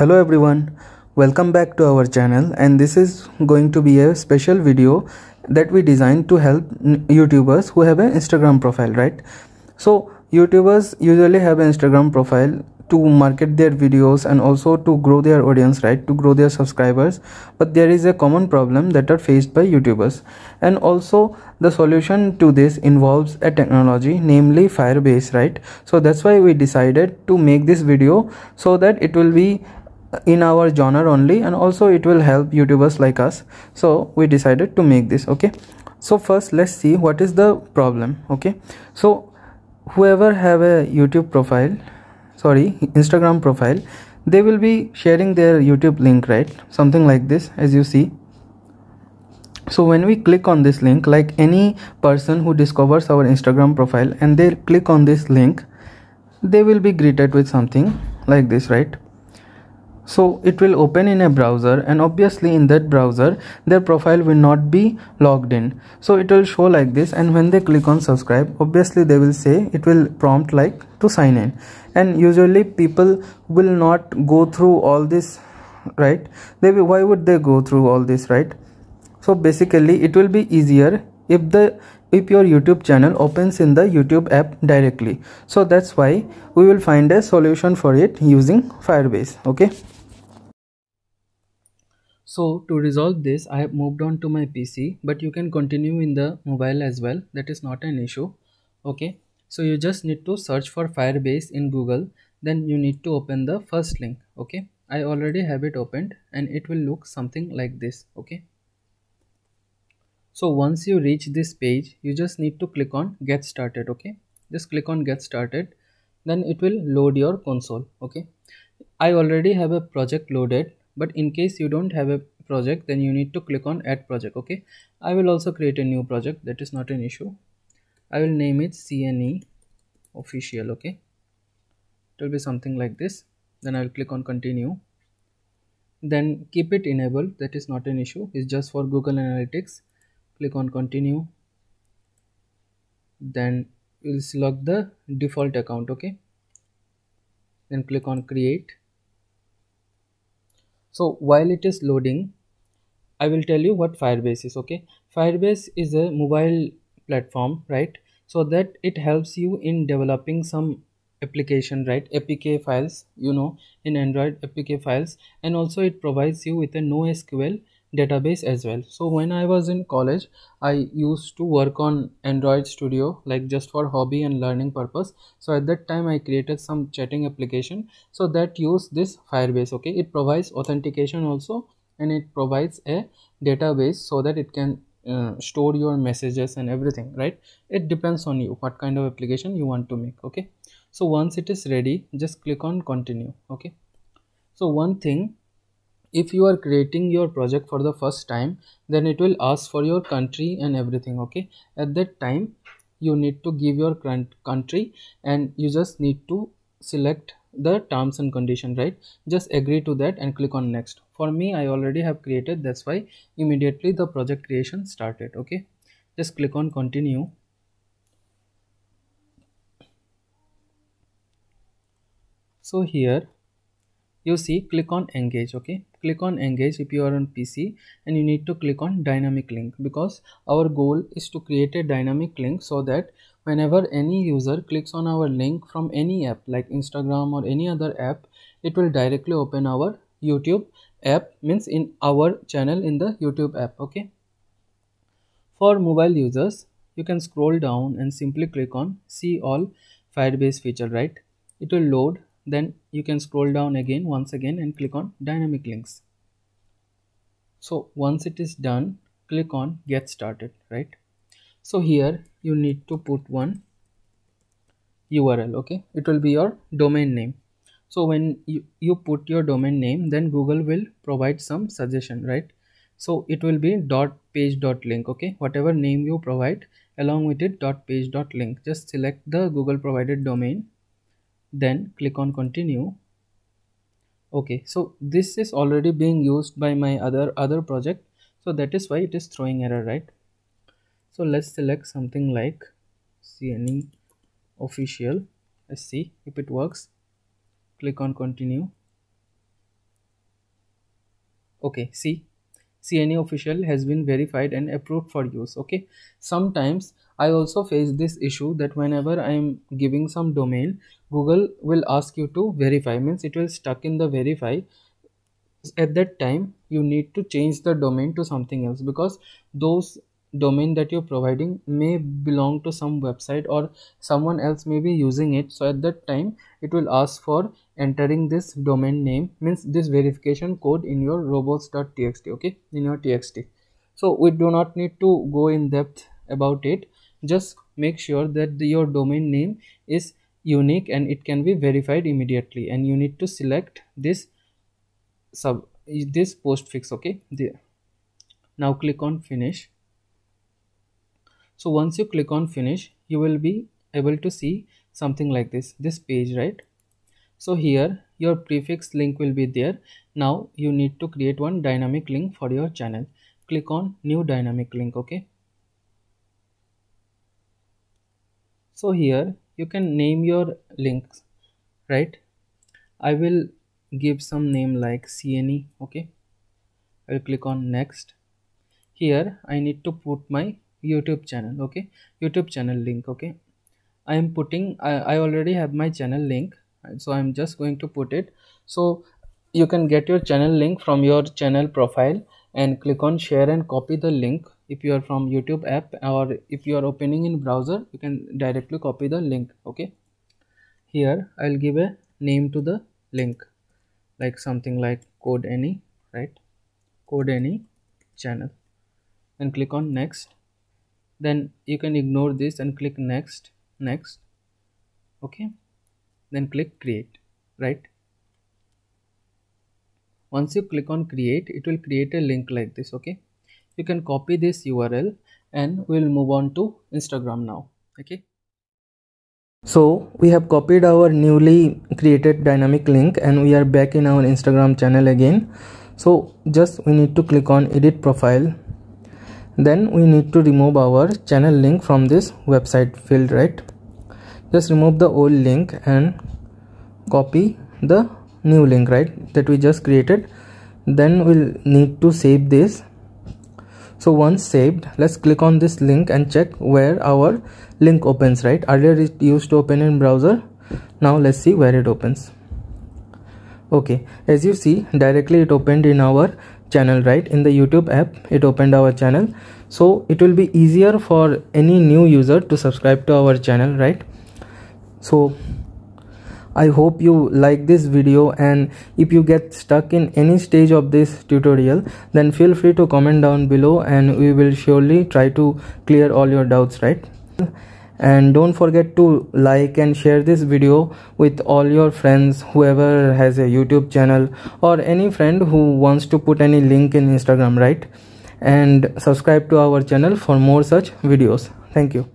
hello everyone welcome back to our channel and this is going to be a special video that we designed to help youtubers who have an instagram profile right so youtubers usually have an instagram profile to market their videos and also to grow their audience right to grow their subscribers but there is a common problem that are faced by youtubers and also the solution to this involves a technology namely firebase right so that's why we decided to make this video so that it will be in our genre only and also it will help youtubers like us so we decided to make this okay so first let's see what is the problem okay so whoever have a youtube profile sorry instagram profile they will be sharing their youtube link right something like this as you see so when we click on this link like any person who discovers our instagram profile and they click on this link they will be greeted with something like this right so it will open in a browser and obviously in that browser their profile will not be logged in so it will show like this and when they click on subscribe obviously they will say it will prompt like to sign in and usually people will not go through all this right they will, why would they go through all this right so basically it will be easier if the if your youtube channel opens in the youtube app directly so that's why we will find a solution for it using firebase okay so to resolve this i have moved on to my pc but you can continue in the mobile as well that is not an issue okay so you just need to search for firebase in google then you need to open the first link okay i already have it opened and it will look something like this okay so once you reach this page you just need to click on get started okay just click on get started then it will load your console okay i already have a project loaded but in case you don't have a project then you need to click on add project okay i will also create a new project that is not an issue i will name it cne official okay it will be something like this then i'll click on continue then keep it enabled that is not an issue it's just for google analytics click on continue then we will select the default account okay then click on create so while it is loading i will tell you what firebase is okay firebase is a mobile platform right so that it helps you in developing some application right apk files you know in android apk files and also it provides you with a NoSQL database as well so when i was in college i used to work on android studio like just for hobby and learning purpose so at that time i created some chatting application so that use this firebase okay it provides authentication also and it provides a database so that it can uh, store your messages and everything right it depends on you what kind of application you want to make okay so once it is ready just click on continue okay so one thing if you are creating your project for the first time then it will ask for your country and everything okay at that time you need to give your current country and you just need to select the terms and condition right just agree to that and click on next for me i already have created that's why immediately the project creation started okay just click on continue so here you see click on engage okay click on engage if you are on pc and you need to click on dynamic link because our goal is to create a dynamic link so that whenever any user clicks on our link from any app like instagram or any other app it will directly open our youtube app means in our channel in the youtube app okay for mobile users you can scroll down and simply click on see all firebase feature right it will load then you can scroll down again once again and click on dynamic links so once it is done click on get started right so here you need to put one url okay it will be your domain name so when you, you put your domain name then google will provide some suggestion right so it will be dot page dot link okay whatever name you provide along with it dot page dot link just select the google provided domain then click on continue okay so this is already being used by my other other project so that is why it is throwing error right so let's select something like cne official let's see if it works click on continue okay see cne official has been verified and approved for use okay sometimes I also face this issue that whenever I am giving some domain, Google will ask you to verify, means it will stuck in the verify. At that time, you need to change the domain to something else because those domain that you're providing may belong to some website or someone else may be using it so at that time it will ask for entering this domain name means this verification code in your robots.txt okay in your txt so we do not need to go in depth about it just make sure that the, your domain name is unique and it can be verified immediately and you need to select this sub this postfix okay there now click on finish so once you click on finish you will be able to see something like this this page right so here your prefix link will be there now you need to create one dynamic link for your channel click on new dynamic link okay so here you can name your links right i will give some name like cne okay i'll click on next here i need to put my youtube channel okay youtube channel link okay i am putting i, I already have my channel link so i'm just going to put it so you can get your channel link from your channel profile and click on share and copy the link if you are from youtube app or if you are opening in browser you can directly copy the link okay here i'll give a name to the link like something like code any right code any channel and click on next then you can ignore this and click next next okay then click create right once you click on create it will create a link like this okay you can copy this url and we'll move on to instagram now okay so we have copied our newly created dynamic link and we are back in our instagram channel again so just we need to click on edit profile then we need to remove our channel link from this website field right just remove the old link and copy the new link right that we just created then we'll need to save this so once saved let's click on this link and check where our link opens right earlier it used to open in browser now let's see where it opens okay as you see directly it opened in our channel right in the youtube app it opened our channel so it will be easier for any new user to subscribe to our channel right so I hope you like this video and if you get stuck in any stage of this tutorial then feel free to comment down below and we will surely try to clear all your doubts right and don't forget to like and share this video with all your friends whoever has a youtube channel or any friend who wants to put any link in instagram right and subscribe to our channel for more such videos thank you